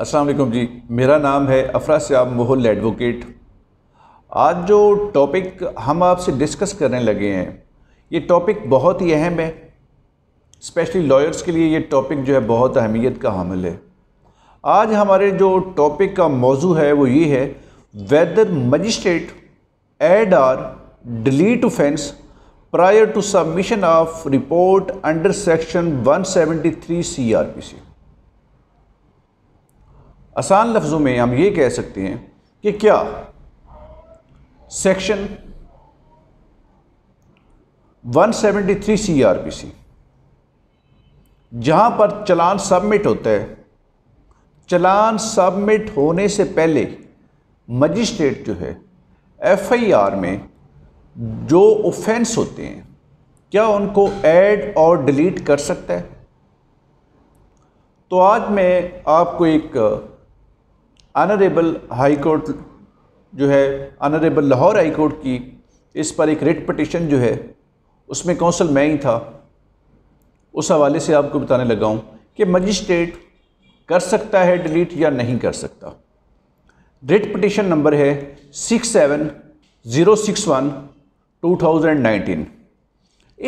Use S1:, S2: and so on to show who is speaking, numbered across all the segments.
S1: असलकुम जी मेरा नाम है अफरा सयाब मोहल एडवोकेट आज जो टॉपिक हम आपसे डिस्कस करने लगे हैं ये टॉपिक बहुत ही अहम है स्पेशली लॉयर्स के लिए ये टॉपिक जो है बहुत अहमियत का हामिल है आज हमारे जो टॉपिक का मौजू है वो ये है whether magistrate add or delete offence prior to submission of report under section 173 CrPC आसान लफ्ज़ों में हम ये कह सकते हैं कि क्या सेक्शन 173 सी जहां पर चलान सबमिट होता है चलान सबमिट होने से पहले मजिस्ट्रेट जो है एफआईआर में जो ऑफेंस होते हैं क्या उनको ऐड और डिलीट कर सकता है तो आज मैं आपको एक अनरेबल हाई कोर्ट जो है अनरेबल लाहौर हाई कोर्ट की इस पर एक रिट पटिशन जो है उसमें कौंसल मैं ही था उस हवाले से आपको बताने लगा हूँ कि मजिस्ट्रेट कर सकता है डिलीट या नहीं कर सकता रिट पटिशन नंबर है six seven zero six one two thousand nineteen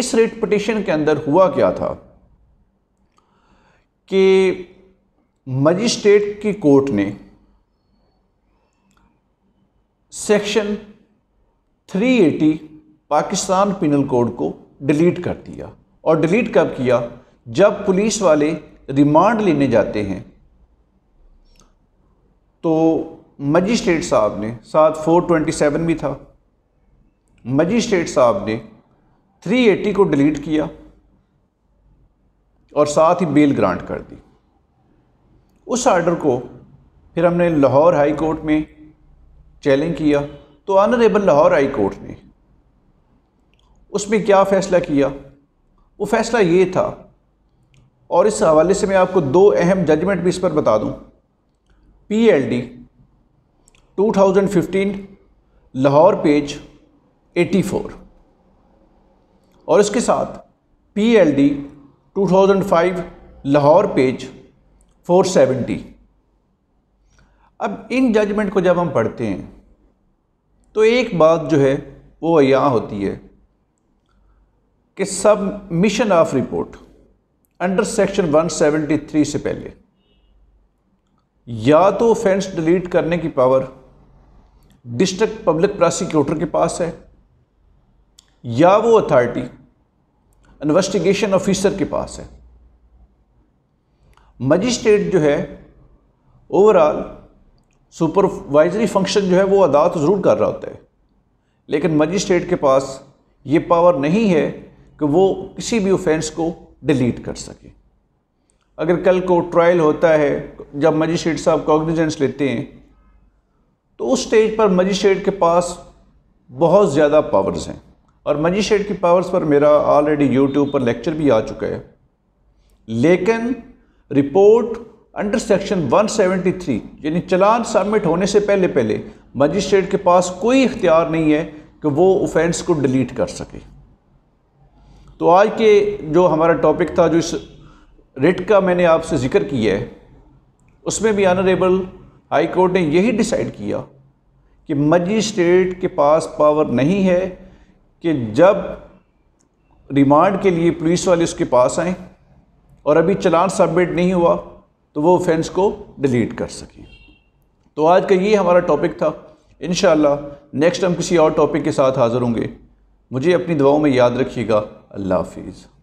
S1: इस रेट पटिशन के अंदर हुआ क्या था कि मजिस्ट्रेट की कोर्ट ने सेक्शन 380 पाकिस्तान पिनल कोड को डिलीट कर दिया और डिलीट कब किया जब पुलिस वाले रिमांड लेने जाते हैं तो मजिस्ट्रेट साहब ने साथ 427 भी था मजिस्ट्रेट साहब ने 380 को डिलीट किया और साथ ही बेल ग्रांट कर दी उस आर्डर को फिर हमने लाहौर हाई कोर्ट में चैलेंज किया तो ऑनरेबल लाहौर हाई कोर्ट ने उसमें क्या फ़ैसला किया वो फ़ैसला ये था और इस हवाले से मैं आपको दो अहम जजमेंट भी इस पर बता दूं पीएलडी 2015 लाहौर पेज 84 और इसके साथ पीएलडी 2005 लाहौर पेज 470 अब इन जजमेंट को जब हम पढ़ते हैं तो एक बात जो है वो यहाँ होती है कि सब mission of report under section 173 से पहले या तो ऑफेंस डिलीट करने की पावर डिस्ट्रिक्ट पब्लिक प्रोसिक्यूटर के पास है या वो अथॉरिटी इन्वेस्टिगेशन ऑफिसर के पास है मजिस्ट्रेट जो है ओवरऑल सुपरवाइजरी फंक्शन जो है वो अदा तो ज़रूर कर रहा होता है लेकिन मजिस्ट्रेट के पास ये पावर नहीं है कि वो किसी भी ऑफेंस को डिलीट कर सके अगर कल को ट्रायल होता है जब मजिस्ट्रेट साहब कॉग्निजेंस लेते हैं तो उस स्टेज पर मजिस्ट्रेट के पास बहुत ज़्यादा पावर्स हैं और मजिस्ट्रेट की पावर्स पर मेरा ऑलरेडी यूट्यूब पर लेक्चर भी आ चुका है लेकिन रिपोर्ट अंडर सेक्शन 173 यानी चलान सबमिट होने से पहले पहले मजिस्ट्रेट के पास कोई इख्तियार नहीं है कि वो ऑफेंस को डिलीट कर सके तो आज के जो हमारा टॉपिक था जो इस रिट का मैंने आपसे जिक्र किया है उसमें भी ऑनरेबल हाई कोर्ट ने यही डिसाइड किया कि मजिस्ट्रेट के पास पावर नहीं है कि जब रिमांड के लिए पुलिस वाले उसके पास आएँ और अभी चलान सबमिट नहीं हुआ तो वो ऑफेंस को डिलीट कर सकें तो आज का ये हमारा टॉपिक था इन नेक्स्ट हम किसी और टॉपिक के साथ हाज़िर होंगे मुझे अपनी दुआओं में याद रखिएगा अल्लाह हाफिज़